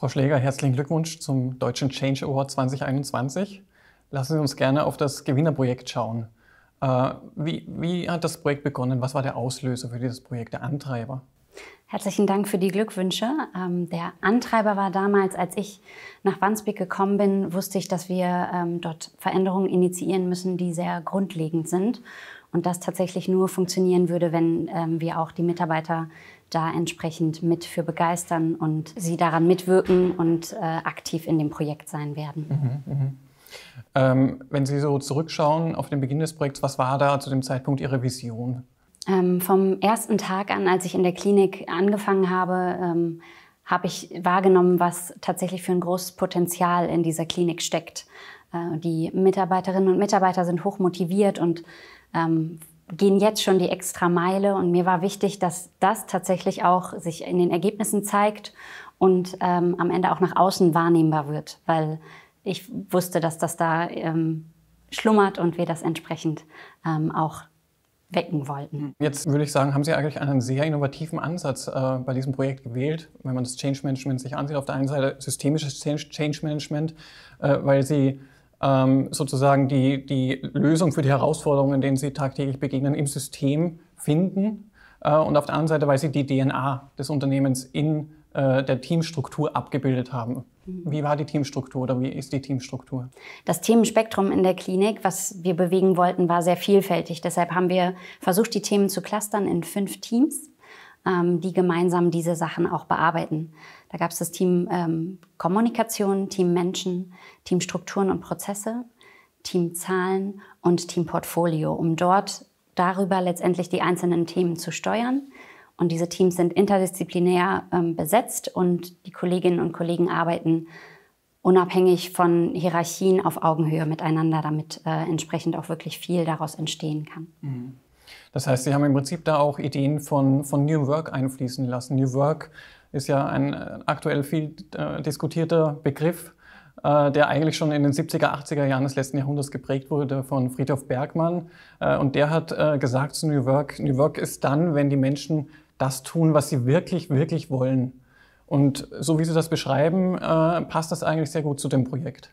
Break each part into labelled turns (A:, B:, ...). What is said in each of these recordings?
A: Frau Schläger, herzlichen Glückwunsch zum Deutschen Change Award 2021. Lassen Sie uns gerne auf das Gewinnerprojekt schauen. Äh, wie, wie, hat das Projekt begonnen? Was war der Auslöser für dieses Projekt, der Antreiber?
B: Herzlichen Dank für die Glückwünsche. Ähm, der Antreiber war damals, als ich nach Wandsbek gekommen bin, wusste ich, dass wir ähm, dort Veränderungen initiieren müssen, die sehr grundlegend sind und das tatsächlich nur funktionieren würde, wenn ähm, wir auch die Mitarbeiter da entsprechend mit für begeistern und sie daran mitwirken und äh, aktiv in dem Projekt sein werden. Mhm,
A: mh. ähm, wenn Sie so zurückschauen auf den Beginn des Projekts, was war da zu dem Zeitpunkt Ihre Vision?
B: Ähm, vom ersten Tag an, als ich in der Klinik angefangen habe, ähm, habe ich wahrgenommen, was tatsächlich für ein großes Potenzial in dieser Klinik steckt. Äh, die Mitarbeiterinnen und Mitarbeiter sind hoch motiviert und ähm, gehen jetzt schon die extra Meile und mir war wichtig, dass das tatsächlich auch sich in den Ergebnissen zeigt und ähm, am Ende auch nach außen wahrnehmbar wird, weil ich wusste, dass das da ähm, schlummert und wir das entsprechend ähm, auch wecken wollten. Hm.
A: Jetzt würde ich sagen, haben Sie eigentlich einen sehr innovativen Ansatz äh, bei diesem Projekt gewählt, wenn man das Change Management sich ansieht. Auf der einen Seite systemisches Change, Management, äh, weil Sie ähm, sozusagen die, die Lösung für die Herausforderungen, denen sie tagtäglich begegnen, im System finden. Äh, und auf der anderen Seite, weil sie die DNA des Unternehmens in äh, der Teamstruktur abgebildet haben. Mhm. Wie war die Teamstruktur oder wie ist die Teamstruktur?
B: Das Themenspektrum in der Klinik, was wir bewegen wollten, war sehr vielfältig. Deshalb haben wir versucht, die Themen zu clustern in fünf Teams ähm, die gemeinsam diese Sachen auch bearbeiten. Da gab es das Team ähm, Kommunikation, Team Menschen, Team Strukturen und Prozesse, Team Zahlen und Team Portfolio, um dort darüber letztendlich die einzelnen Themen zu steuern. Und diese Teams sind interdisziplinär ähm, besetzt und die Kolleginnen und Kollegen arbeiten unabhängig von Hierarchien auf Augenhöhe miteinander, damit äh, entsprechend auch wirklich viel daraus entstehen kann.
A: Mhm. Das heißt, Sie haben im Prinzip da auch Ideen von, von New Work einfließen lassen. New Work ist ja ein äh, aktuell viel äh, diskutierter Begriff, äh, der eigentlich schon in den 70er, 80er Jahren des letzten Jahrhunderts geprägt wurde von Friedhof Bergmann. Äh, und der hat äh, gesagt zu New Work, New Work ist dann, wenn die Menschen das tun, was sie wirklich, wirklich wollen. Und so wie Sie das beschreiben, äh, passt das eigentlich sehr gut zu dem Projekt.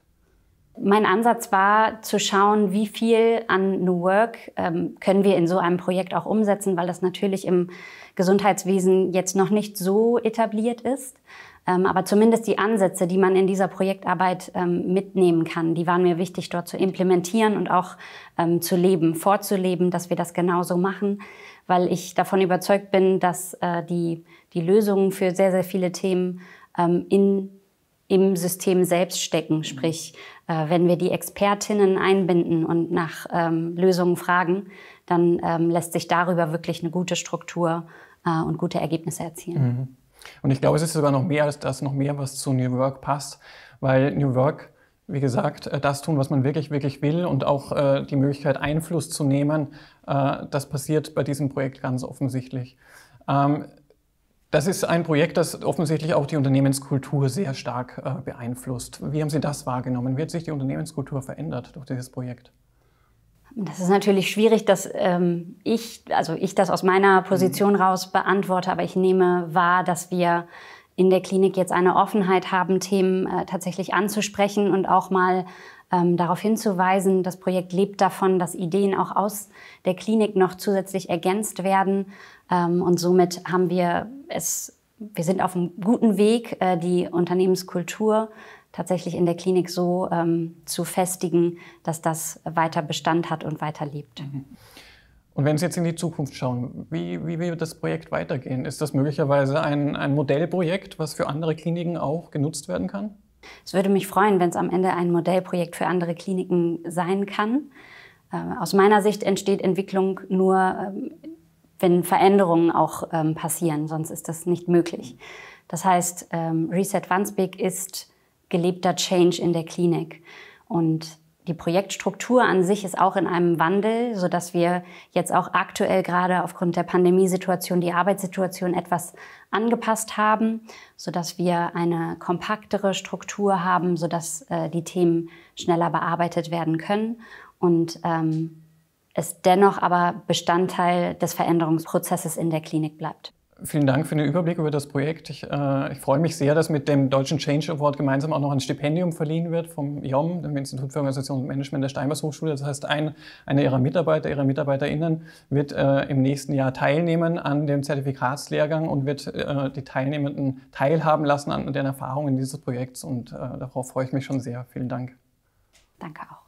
B: Mein Ansatz war zu schauen, wie viel an New Work ähm, können wir in so einem Projekt auch umsetzen, weil das natürlich im Gesundheitswesen jetzt noch nicht so etabliert ist. Ähm, aber zumindest die Ansätze, die man in dieser Projektarbeit ähm, mitnehmen kann, die waren mir wichtig dort zu implementieren und auch ähm, zu leben, vorzuleben, dass wir das genauso machen, weil ich davon überzeugt bin, dass äh, die, die Lösungen für sehr, sehr viele Themen ähm, in im System selbst stecken. Mhm. Sprich, äh, wenn wir die Expertinnen einbinden und nach ähm, Lösungen fragen, dann ähm, lässt sich darüber wirklich eine gute Struktur äh, und gute Ergebnisse erzielen. Mhm. Und ich glaube, es ist sogar noch
A: mehr als das, noch mehr, was zu New Work passt, weil New Work, wie gesagt, äh, das tun, was man wirklich, wirklich will und auch äh, die Möglichkeit, Einfluss zu nehmen, äh, das passiert bei diesem Projekt ganz offensichtlich. Ähm, das ist ein Projekt, das offensichtlich auch die Unternehmenskultur sehr stark äh, beeinflusst. Wie haben Sie das wahrgenommen? Wird sich die Unternehmenskultur verändert durch dieses Projekt?
B: Das ist natürlich schwierig, dass ähm, ich, also ich das aus meiner mhm. Position raus beantworte, aber ich nehme wahr, dass wir in der Klinik jetzt eine Offenheit haben, Themen äh, tatsächlich anzusprechen und auch mal ähm, darauf hinzuweisen, das Projekt lebt davon, dass Ideen auch aus der Klinik noch zusätzlich ergänzt werden. Ähm, und somit haben wir es, wir sind auf einem guten Weg, äh, die Unternehmenskultur tatsächlich in der Klinik so ähm, zu festigen, dass das weiter Bestand hat und weiter lebt. Mhm.
A: Und wenn Sie jetzt in die Zukunft schauen, wie, wie wird das Projekt weitergehen? Ist das möglicherweise ein, ein Modellprojekt, was für andere Kliniken
B: auch genutzt werden kann? Es würde mich freuen, wenn es am Ende ein Modellprojekt für andere Kliniken sein kann. Äh, aus meiner Sicht entsteht Entwicklung nur, ähm, wenn Veränderungen auch ähm, passieren, sonst ist das nicht möglich. Das heißt, ähm, Reset Wandsbek ist gelebter Change in der Klinik. Und die Projektstruktur an sich ist auch in einem Wandel, so dass wir jetzt auch aktuell gerade aufgrund der Pandemiesituation die Arbeitssituation etwas angepasst haben, so dass wir eine kompaktere Struktur haben, so dass äh, die Themen schneller bearbeitet werden können und ähm, es dennoch aber Bestandteil des Veränderungsprozesses in der Klinik bleibt.
A: Vielen Dank für den Überblick über das Projekt. Ich, äh, ich, freue mich sehr, dass mit dem Deutschen Change Award gemeinsam auch noch ein Stipendium verliehen wird vom IOM, dem Institut für Organisation und Management der Steinbachs Hochschule. Das heißt, ein, einer Ihrer Mitarbeiter, Ihrer MitarbeiterInnen wird äh, im nächsten Jahr teilnehmen an dem Zertifikatslehrgang und wird äh, die Teilnehmenden teilhaben lassen an den Erfahrungen dieses Projekts. Und äh, darauf freue ich mich schon sehr. Vielen Dank.
B: Danke auch.